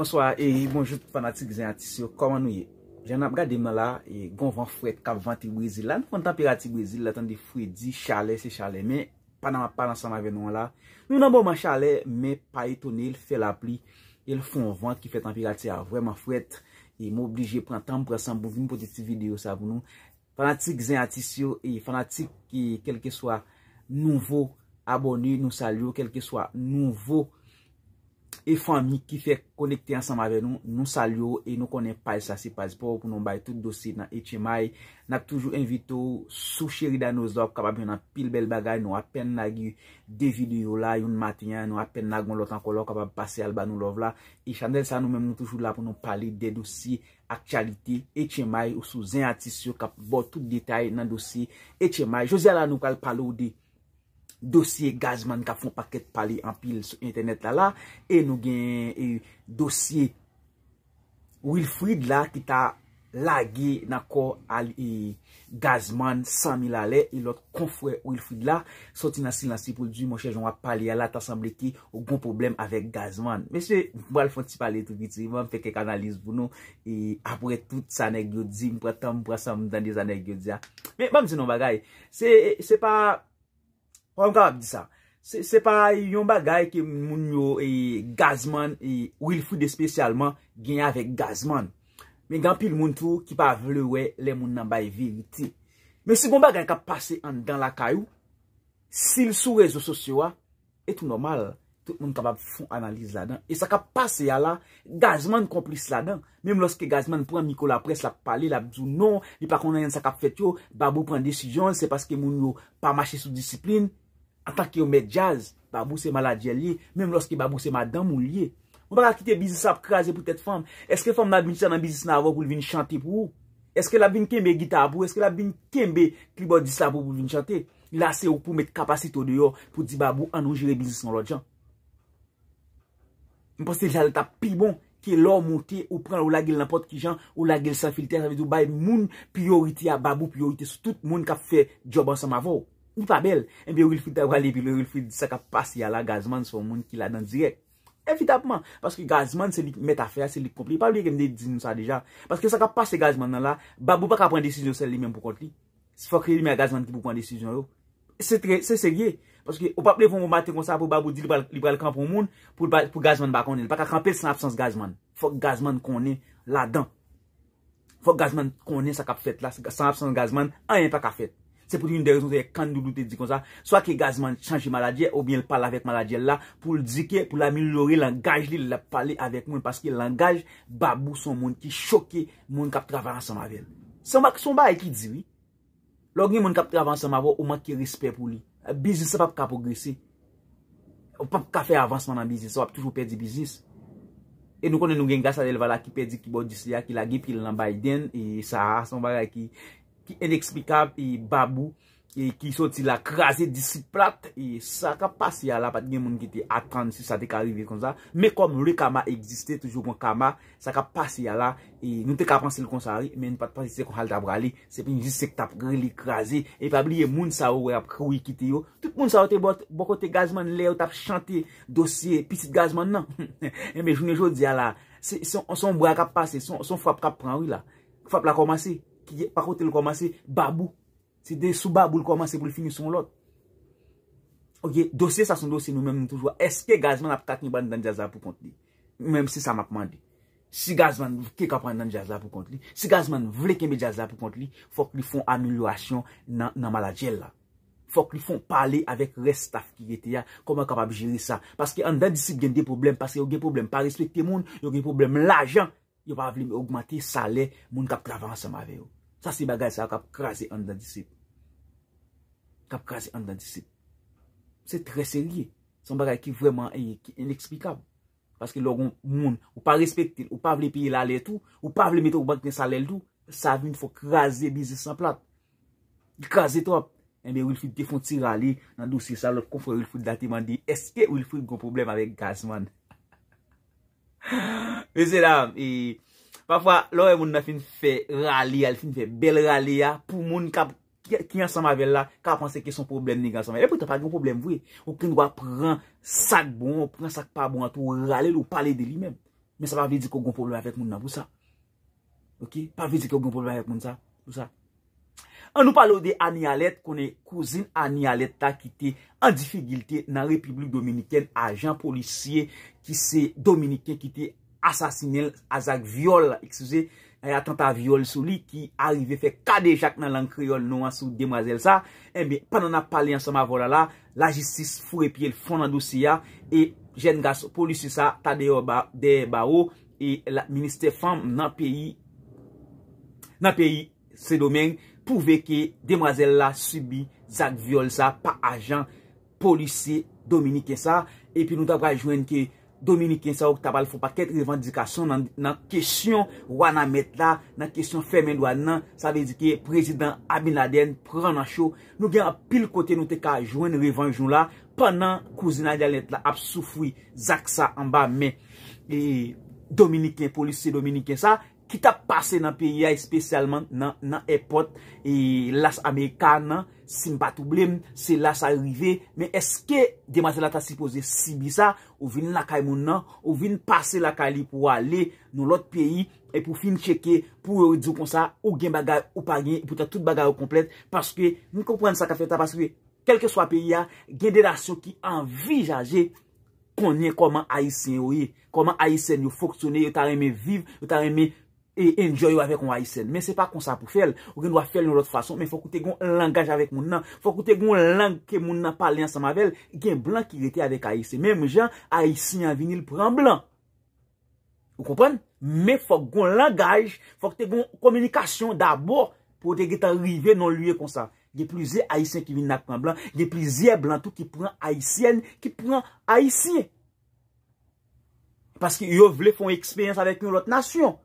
Bonsoir e yi bonjou pou fanatik zen atisyou Koman nou yi? Jena brade mela e gonvan fwet kap vante grizi la Nou fwantan pirati grizi la tan di fwedi chale se chale Me panan pa lan sa ma venon la Nou nan bonman chale me pa etone El fwe la pli El fwantan ki fwantan pirati a vweman fwet E mwoblije pran tan mpwa san bovin poteti video sa vounon Fanatik zen atisyou E fanatik kelke swa nouvo aboni Nou salyo kelke swa nouvo E fwa mi ki fe konekte ansama ve nou, nou salyo e nou kone paye sa si paye spo pou nou baye tout dosi nan HMI. Nap toujou invito sou cheri dan nou zop kapab yon apil bel bagay, nou apen nagi de videyo la yon matinyan, nou apen nagi nou lotan kolok kapab pase alba nou lov la. E chandel sa nou mem nou toujou la pou nou pali de dosi aktualiti HMI ou sou zen atisyon kap bo tout detay nan dosi HMI. HMI, jose la nou kal palo ou de HMI. dosye Gazman ka fon paket pale an pil sou internet la la e nou gen dosye Wilfried la ki ta lage na ko al Gazman 100 mil ale e lot konfwe Wilfried la, soti nan silansi pou ldi mounche joun wap pale ya la, ta sanble ki ou goun problem avek Gazman mese, moun al fon ti pale tout biti, moun feke kanaliz pou nou, apre tout sanek gyo di, moun pratam prasam dan de sanek gyo di ya, moun di nou bagay se pa Ou an ka bab di sa. Se pa yon bagay ke moun yo e, gazman, ou e, il foute spesyalman genye avek gazman. Men gen pil moun tou ki pa vlewe le moun nan bay vey iti. Men se bon bagay ka pase an dan la kayou, sil sou rezo sosyo wa, e tout normal. Tout moun ka bab foun analize la dan. E sa ka pase ya la, gazman komplis la dan. Men moun loske gazman pran mikou la pres la pale, la bezou non. Li pa konnen yon sa ka fete yo, babou pran desijon. Se paske moun yo pa mache sou disiplin. Ata ki yo met jaz, babou se ma bon la djelye, menm loske babou se ma dam mou liye. Mwen baka ki te bizis ap kraze pou tete fam, eske fam nan bin chan nan bizis nan avon pou li vin chante pou ou? Eske la bin kenbe gita apou, eske la bin kenbe klibon dizis apou pou li vin chante? La se ou pou met kapasito de yo pou di babou anou jere bizis nan lot jan. Mwen pas se jale ta pi bon ki lor mouti ou pran ou la gel nampot ki jan ou la gel san filter, moun priorite ya babou priorite sou tout moun kap fe job ansan ma avon. Ou pa bel, enbe ou il fide ta wale, pi ou il fide sa ka pase ya la gazman sou moun ki la dan direk. Evitapman, paske gazman se li met a fe, se li komple, pa li kemde di nou sa deja. Paske sa ka pase gazman nan la, babou pa ka pon desisyon sel li men pou konti. Si fok kre li men a gazman ki pou pon desisyon yo. Se serye, se serye, paske ou pa ple von mou bate kon sa pou babou di li pral kampou moun, pou gazman bakon el. Pa ka kampel san absans gazman. Fok gazman konen la dan. Fok gazman konen sa ka pfet la, san absans gazman, anyen pa ka fet. Se pou ti yon derezon teye kan doudou te di kon sa. So a ke gazman chanche maladye ou bien l pal avek maladye la. Pou l dike, pou l amilore langaj li, l pali avek moun. Paske langaj babou son moun ki choke, moun kap travan sa mavel. Son bak, son bak e ki diwi. Logi moun kap travan sa mavo ou man ki rispe pou li. Biznis se pa pou kap ogresi. Ou pa pou kap fe avansman nan biznis. Se wap toujou pedi biznis. E nou konen nou gen gazman la ki pedi ki bodi siya ki la gi pi lan bayden. E sa, son bak e ki... Ki enekspikab, babou, ki soti la krasi disi plat e Sa ka pasi ya la, pati gen moun ki te atran si sa dek arivi kon sa Me kom re kama egziste, toujou moun kama Sa ka pasi ya la, e nou te ka pransil kon sa ri e Men pati pransil se kon hal tabrali, se pinjisek tap gri li krasi E pabliye moun sa ou we ap koui ki te yo Tout moun sa ou te bokote gazman le ou tap chante dosye Pisit gazman nan E me jounen joun di ya la, son bra ka pasi, son fap kap pran ou la Fap la komasi Parotè lè komanse babou Si de sou babou lè komanse pou lè fini sou moun lot Ok, dosye sa son dosye nou mèm nou toujwa Eske gazman ap kat nye ban nan jazla pou kont li Mèm se sa m ap mandi Si gazman ke kap an nan jazla pou kont li Si gazman vle ke mè jazla pou kont li Fok li fon anulwasyon nan mala djel la Fok li fon pale avèk restaf ki vete ya Koman kap ap jiri sa Paske an dan disip gen de problem Paske yon gen problem pa respecte moun Yon gen problem l'ajan Yon pa vle mè augmante salè Moun kap travan se ma vè yo Sa si bagay sa kap krasi an dan disip. Kap krasi an dan disip. Se tre serye. San bagay ki vreman enye ki enekspikab. Paske loron moun. Ou pa respekte il. Ou pa vle piye la le tou. Ou pa vle meto ou bankne sa lel dou. Sa vin fok krasi bizis sa plat. Dikrasi top. Eme wil fwe defonti rali. Nan dou se salot kon fwe wil fwe dati man di. Eske wil fwe gwo problem avek gazman. Mese dam. Pafwa, lor e moun na fin fè ralé, al fin fè bel ralé ya, pou moun ki yansan mavel la, ka apansè ki son problem negansan mavel. E pou te fag yon problem vwe, ou kren gwa pren sak bon, pren sak pa bon ato, ou ralé, ou pale de li mèm. Men sa pa vwe di kou goun problem avèk moun nan vwe sa. Ok, pa vwe di kou goun problem avèk moun sa, tout sa. An nou pale ou de Anialet, kone kouzin Anialet ta ki te an difigilte nan Republik Dominiken, ajan polisye ki se Dominiken ki te anifigilte. Asasinel non, eh a zak viole la Eksuse, a ya tanta viole sou li Ki arive fe kade jak nan lang kriol Nou an sou demwazel sa Ebe, pan an ap pale an sa ma vola la La jistis fure piye l fon nan dosi ya E jen gas polisi sa Tade yo de ba ou E la minister fam nan peyi Nan peyi se domen Pouve ke demwazel la Subi zak viole sa Pa ajan polisi Dominike sa E pi nou ta wajwen ke Dominiken sa wak tabal fwa pa ket revandikasyon nan kesyon wana met la, nan kesyon femen wana nan, sa dedike prezident Abin Laden pran na chou, nou gen ap pil kote nou te ka jwen revanjou la, panan kouzina dialet la ap soufoui, zak sa amba men, Dominiken, polis se Dominiken sa, ki ta pase nan peyi ya espesyalman, nan epot, e las Amerikan nan, si mpa toublem, se las arive, men eske, demate la ta sipoze, si bi sa, ou vin la kaimoun nan, ou vin pase la kali pou ale, nou lot peyi, e pou fin cheke, pou ou djou konsa, ou gen bagay, ou pa gen, pou ta tout bagay ou komplet, paske, mwen kompwen sa kafe, ta paske, kelke swa peyi ya, gen de lasyon ki anvi jaje, konye koman ayisen yo ye, koman ayisen yo foksyone, yo ta reme vive, yo ta reme, E enjoy yo avè kon Aïsien. Men se pa kon sa pou fèl. Ou gen do a fèl nou lot fason. Men fò kote kon langaj avèk moun nan. Fò kote kon lang ke moun nan palè an sa mavel. Gen blan ki letè avèk Aïsien. Mèm gen Aïsien vinil pran blan. Ou kompèn? Men fò kon langaj. Fò kote kon komunikasyon dabò. Pote gen tan rive nan luyè kon sa. Gen plize Aïsien ki vinil nan pran blan. Gen plize blan tou ki pran Aïsien. Ki pran Aïsien. Paske yo vle fon eksperyans avèk nou lot nasyon.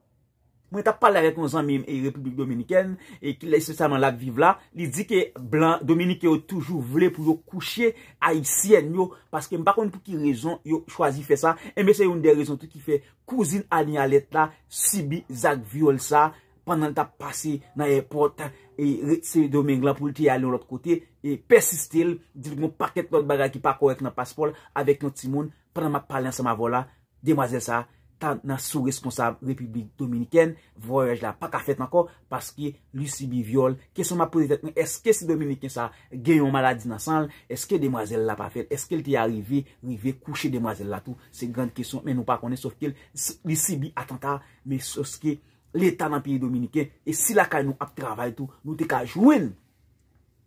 Mwen ta pala rekonzan mèm e Republik Dominikèn E ki lè se saman lak vive la Li di ke blan, Dominikèn ou toujou vle pou yo kouche A y sièn yo Paske mba kon pou ki rezon yo chwazi fe sa E mbe se yon de rezon tout ki fe Kouzin alen alet la Sibi, zak viole sa Panan ta pase nan e pot E se Dominikèn pou li te alen lot kote E pesiste el Dile mwen paket lak baga ki pa kou et nan paspol Awek yon timoun Panan ma palen sa ma vola Demoazèl sa tan nan sou responsab Republik Dominikèn, voyaj la pa ka fet anko, paske lui si bi viole, keson ma pou zet, eske si Dominikèn sa genyon maladi nan sanl, eske demwazel la pa fel, eske el te ya rive, rive kouche demwazel la tou, se grand keson, men nou pa konen, sof ke li si bi atantar, me soske le tan Empire Dominikèn, e si la kay nou ap travay tou, nou te ka jwen,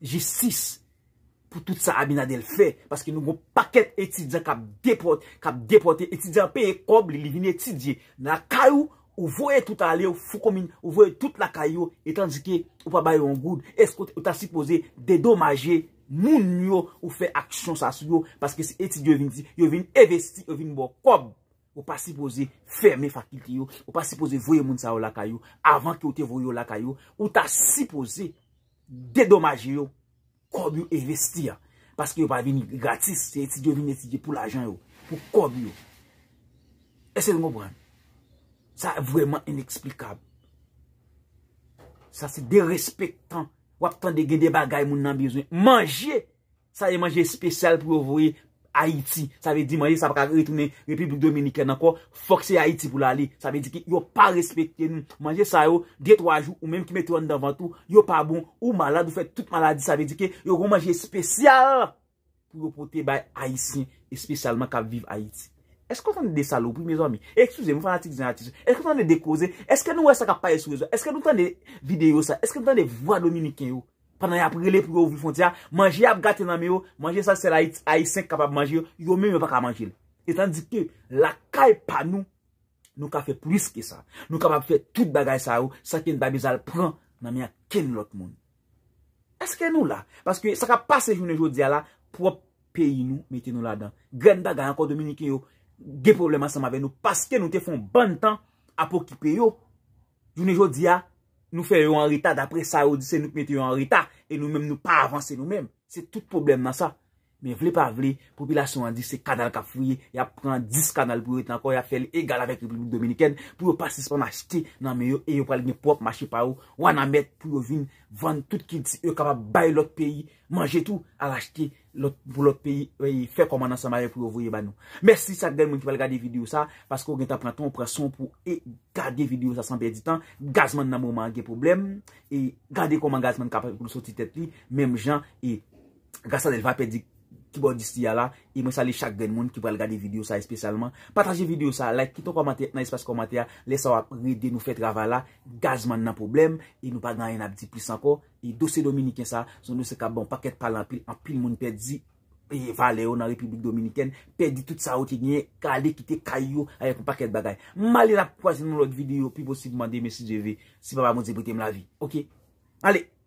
jis 6, pou tout sa abina del fe, paske nou go paket etidjan kap depote, kap depote, etidjan peye kob li li vini etidje, na kayou ou voye tout ale ou fukomin, ou voye tout lakayou, etan dike ou pa baye on goun, esko ou ta sipoze dedomaje moun yo ou fe aksyon sa sou yo, paske se etidje yo vini di, yo vini evesti, yo vini bo kob, ou pa sipoze ferme fakilte yo, ou pa sipoze voye moun sa yo lakayou, avan ki ou te voye yo lakayou, ou ta sipoze dedomaje yo, Kob yo investi ya. Paske yo pa vini gratis. Se eti diyo vini eti diyo pou l'ajan yo. Pou kob yo. Esel mou brane. Sa e vweman ineksplikab. Sa se derespektan. Wap ton de gede bagay moun nan bezwen. Mange. Sa e manje spesyal pou yo vwoye. Haiti, sa ve di manje sa baka retounen Republik Dominikè nan kon, fokse Haiti pou la li, sa ve di ki yo pa respekte nou, manje sa yo, dey to a jou, ou menm ki mette yo an davan tou, yo pa bon, ou malade, ou fè tout malade, sa ve di ki yo gon manje spesyal, pou yo pote baye Haitien, espesyalman kap viv Haiti. Eske nou tan dey salopou, mezo mi? Eksuse mou fanatik zinatise, eske nou tan dey dekose, eske nou wè sa kapayeswezo, eske nou tan dey video sa, eske nou tan dey vwa Dominikè yo? pandan ya prele pou yo ouvi fontia, manje ap gate nanme yo, manje sa se la a yi senk kapap manje yo, yo mè mè pa ka manje. Etan dike, la kay pa nou, nou ka fe plis ke sa. Nou kapap fe tout bagay sa yo, sa ken babizal pran nanme ya ken lot moun. Eske nou la? Baske sa ka pase jounen jodi ya la, pou ap peyi nou, meti nou la dan. Grenda gayan kon dominike yo, ge problema se ma ve nou, paske nou te fon ban tan apokipe yo, jounen jodi ya, Nou fè yo an rita dapre sa yo di se nou pwete yo an rita E nou mèm nou pa avanse nou mèm Se tout problem nan sa Me vle pa vle, populasyon an di se kanal ka fouye Ya pran 10 kanal pou reten akor Ya fè li egal avèk republik dominiken Pou yo pasispan achite nan mè yo E yo pral gne pwok machi pa ou Wan amet pou yo vin vande tout ki di se yo kapap Bay lòt peyi, manje tout al achite pou lot peyi fè koman nan sa mare pou yon voye ba nou. Mersi sak den moun ki pal gade videyo sa, paskou gen ta pran ton presyon pou e gade videyo sa san pedi tan, gazman nan mou mange problem, e gade koman gazman kapèp pou nou soti tet li, mem jan e gasa del va pedi. ki boj disi ya la, e mwen sali chak gen moun, ki boj al gade video sa espesyalman, pataje video sa, like, kiton komate, nan espase komate ya, lesa wap, ridi nou fet rava la, gazman nan problem, e nou pad nan yon abdi plis anko, e dosi Dominiken sa, son nou se ka bon paket palan, apil moun pedzi, e vale yo nan Republik Dominiken, pedzi tout sa ou ti gne, kade kite kayo, aye kon paket bagay, mwen alè la pwazin nou lot videyo, pi bo si dmande, mwen si djeve, si papa moun se bote m la vi, ok